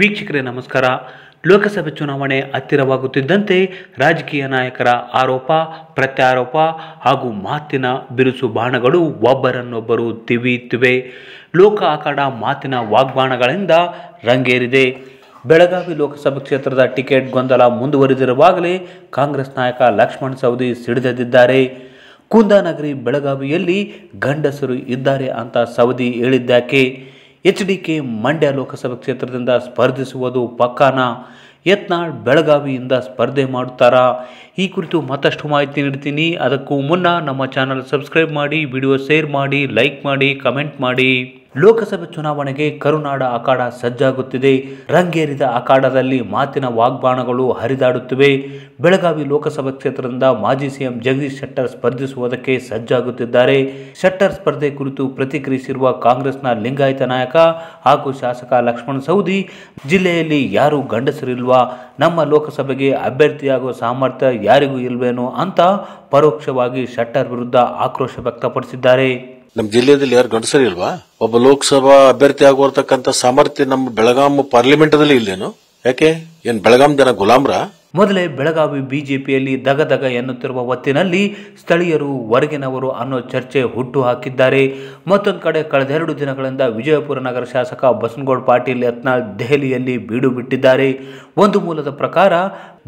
ವೀಕ್ಷಕರೇ ನಮಸ್ಕಾರ ಲೋಕಸಭೆ ಚುನಾವಣೆ ಹತ್ತಿರವಾಗುತ್ತಿದ್ದಂತೆ ರಾಜಕೀಯ ನಾಯಕರ ಆರೋಪ ಪ್ರತ್ಯಾರೋಪ ಹಾಗೂ ಮಾತಿನ ಬಿರುಸು ಬಾಣಗಳು ಒಬ್ಬರನ್ನೊಬ್ಬರು ತಿವಿಯುತ್ತಿವೆ ಲೋಕ ಆಕಡ ಮಾತಿನ ವಾಗ್ಬಾಣಗಳಿಂದ ರಂಗೇರಿದೆ ಬೆಳಗಾವಿ ಲೋಕಸಭಾ ಕ್ಷೇತ್ರದ ಟಿಕೆಟ್ ಗೊಂದಲ ಮುಂದುವರಿದಿರುವಾಗಲೇ ಕಾಂಗ್ರೆಸ್ ನಾಯಕ ಲಕ್ಷ್ಮಣ್ ಸವದಿ ಸಿಡಿದೆದ್ದಿದ್ದಾರೆ ಕುಂದಾನಗರಿ ಬೆಳಗಾವಿಯಲ್ಲಿ ಗಂಡಸರು ಇದ್ದಾರೆ ಅಂತ ಸವದಿ ಹೇಳಿದ್ದಾಕೆ H D K Mandya Lok Sabha ಕ್ಷೇತ್ರದಿಂದ ಸ್ಪರ್ಧಿಸುವುದು ಪಕ್ಕಾನ ಯತ್ನಾಳ್ ಬೆಳಗಾವಿಯಿಂದ ಸ್ಪರ್ಧೆ ಮಾಡುತ್ತಾರಾ ಈ ಕುರಿತು ಮತ್ತಷ್ಟು ಮಾಹಿತಿ ನೀಡ್ತೀನಿ ಅದಕ್ಕೂ ಮುನ್ನ ನಮ್ಮ ಚಾನಲ್ ಸಬ್ಸ್ಕ್ರೈಬ್ ಮಾಡಿ ವಿಡಿಯೋ ಶೇರ್ ಮಾಡಿ ಲೈಕ್ ಮಾಡಿ ಕಮೆಂಟ್ ಮಾಡಿ ಲೋಕಸಭೆ ಚುನಾವಣೆಗೆ ಕರುನಾಡ ಅಖಾಡ ಸಜ್ಜಾಗುತ್ತಿದೆ ರಂಗೇರಿದ ಅಖಾಡದಲ್ಲಿ ಮಾತಿನ ವಾಗ್ಬಾಣಗಳು ಹರಿದಾಡುತ್ತಿವೆ ಬೆಳಗಾವಿ ಲೋಕಸಭಾ ಕ್ಷೇತ್ರದಿಂದ ಮಾಜಿ ಸಿಎಂ ಜಗದೀಶ್ ಶೆಟ್ಟರ್ ಸ್ಪರ್ಧಿಸುವುದಕ್ಕೆ ಸಜ್ಜಾಗುತ್ತಿದ್ದಾರೆ ಶೆಟ್ಟರ್ ಸ್ಪರ್ಧೆ ಕುರಿತು ಪ್ರತಿಕ್ರಿಯಿಸಿರುವ ಕಾಂಗ್ರೆಸ್ನ ಲಿಂಗಾಯತ ನಾಯಕ ಹಾಗೂ ಶಾಸಕ ಲಕ್ಷ್ಮಣ ಸೌದಿ ಜಿಲ್ಲೆಯಲ್ಲಿ ಯಾರೂ ಗಂಡಸರಿಲ್ವಾ ನಮ್ಮ ಲೋಕಸಭೆಗೆ ಅಭ್ಯರ್ಥಿಯಾಗುವ ಸಾಮರ್ಥ್ಯ ಯಾರಿಗೂ ಇಲ್ವೇನೋ ಅಂತ ಪರೋಕ್ಷವಾಗಿ ಶೆಟ್ಟರ್ ವಿರುದ್ಧ ಆಕ್ರೋಶ ವ್ಯಕ್ತಪಡಿಸಿದ್ದಾರೆ ನಮ್ಮ ಜಿಲ್ಲೆಯಲ್ಲಿ ಯಾರು ಗಂಡಸರಿ ಒಬ್ಬ ಲೋಕಸಭಾ ಅಭ್ಯರ್ಥಿ ಆಗುವಂತಕ್ಕಂಥ ಸಾಮರ್ಥ್ಯ ನಮ್ಮ ಬೆಳಗಾಂ ಪಾರ್ಲಿಮೆಂಟದಲ್ಲಿ ಇಲ್ಲೇನು ಯಾಕೆ ಏನು ಬೆಳಗಾಂ ಜನ ಗುಲಾಮ್ರ ಮೊದಲೇ ಬೆಳಗಾವಿ ಬಿಜೆಪಿಯಲ್ಲಿ ದಗದಗ ಎನ್ನುತ್ತಿರುವ ಹೊತ್ತಿನಲ್ಲಿ ಸ್ಥಳೀಯರು ಹೊರಗಿನವರು ಅನ್ನೋ ಚರ್ಚೆ ಹುಟ್ಟು ಹಾಕಿದ್ದಾರೆ ಮತ್ತೊಂದು ಕಡೆ ಕಳೆದೆರಡು ದಿನಗಳಿಂದ ವಿಜಯಪುರ ನಗರ ಶಾಸಕ ಬಸನಗೌಡ ಪಾಟೀಲ್ ಯತ್ನಾಳ್ ದೆಹಲಿಯಲ್ಲಿ ಬೀಡು ಬಿಟ್ಟಿದ್ದಾರೆ ಒಂದು ಮೂಲದ ಪ್ರಕಾರ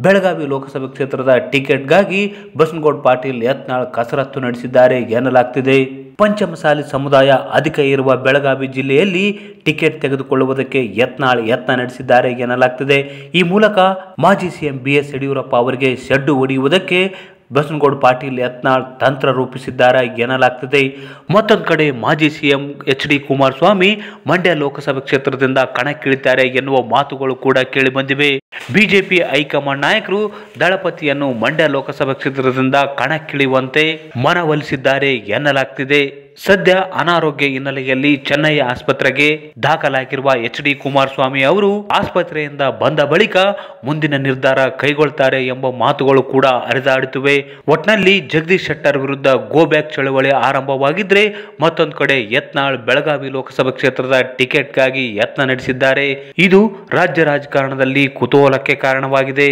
ಬೆಳಗಾವಿ ಲೋಕಸಭೆ ಕ್ಷೇತ್ರದ ಟಿಕೆಟ್ಗಾಗಿ ಬಸನಗೌಡ ಪಾಟೀಲ್ ಯತ್ನಾಳ್ ಕಸರತ್ತು ನಡೆಸಿದ್ದಾರೆ ಎನ್ನಲಾಗ್ತಿದೆ ಪಂಚಮಸಾಲಿ ಸಮುದಾಯ ಅಧಿಕ ಇರುವ ಬೆಳಗಾವಿ ಜಿಲ್ಲೆಯಲ್ಲಿ ಟಿಕೆಟ್ ತೆಗೆದುಕೊಳ್ಳುವುದಕ್ಕೆ ಯತ್ನಾಳ್ ಯತ್ನ ನಡೆಸಿದ್ದಾರೆ ಎನ್ನಲಾಗ್ತದೆ ಈ ಮೂಲಕ ಮಾಜಿ ಸಿಎಂ ಬಿ ಎಸ್ ಯಡಿಯೂರಪ್ಪ ಅವರಿಗೆ ಶೆಡ್ಡು ಹೊಡೆಯುವುದಕ್ಕೆ ಬಸನಗೌಡ ಪಾಟೀಲ್ ಯತ್ನಾಳ್ ತಂತ್ರ ರೂಪಿಸಿದ್ದಾರೆ ಎನ್ನಲಾಗ್ತದೆ ಮತ್ತೊಂದು ಕಡೆ ಮಾಜಿ CM H D Kumaraswamy Mandya Lok Sabha ಕ್ಷೇತ್ರದಿಂದ ಕಣಕ್ಕಿಳಿತಾರೆ ಎನ್ನುವ ಮಾತುಗಳು ಕೂಡ ಕೇಳಿಬಂದಿವೆ ಬಿಜೆಪಿ ಹೈಕಮಾಂಡ್ ನಾಯಕರು ದಳಪತಿಯನ್ನು ಮಂಡ್ಯ ಲೋಕಸಭಾ ಕ್ಷೇತ್ರದಿಂದ ಕಣಕ್ಕಿಳಿಯುವಂತೆ ಮನವೊಲಿಸಿದ್ದಾರೆ ಎನ್ನಲಾಗ್ತಿದೆ ಸದ್ಯ ಅನಾರೋಗ್ಯ ಹಿನ್ನೆಲೆಯಲ್ಲಿ ಚೆನ್ನೈ ಆಸ್ಪತ್ರೆಗೆ ದಾಖಲಾಗಿರುವ ಎಚ್ ಡಿ ಕುಮಾರಸ್ವಾಮಿ ಅವರು ಆಸ್ಪತ್ರೆಯಿಂದ ಬಂದ ಬಳಿಕ ಮುಂದಿನ ನಿರ್ಧಾರ ಕೈಗೊಳ್ತಾರೆ ಎಂಬ ಮಾತುಗಳು ಕೂಡ ಹರಿದಾಡುತ್ತಿವೆ ಒಟ್ನಲ್ಲಿ ಜಗದೀಶ್ ಶೆಟ್ಟರ್ ವಿರುದ್ಧ ಗೋ ಬ್ಯಾಕ್ ಚಳವಳಿ ಆರಂಭವಾಗಿದ್ರೆ ಮತ್ತೊಂದು ಕಡೆ ಯತ್ನಾಳ್ ಬೆಳಗಾವಿ ಲೋಕಸಭಾ ಕ್ಷೇತ್ರದ ಟಿಕೆಟ್ಗಾಗಿ ಯತ್ನ ನಡೆಸಿದ್ದಾರೆ ಇದು ರಾಜ್ಯ ರಾಜಕಾರಣದಲ್ಲಿ ಕುತೂಹಲಕ್ಕೆ ಕಾರಣವಾಗಿದೆ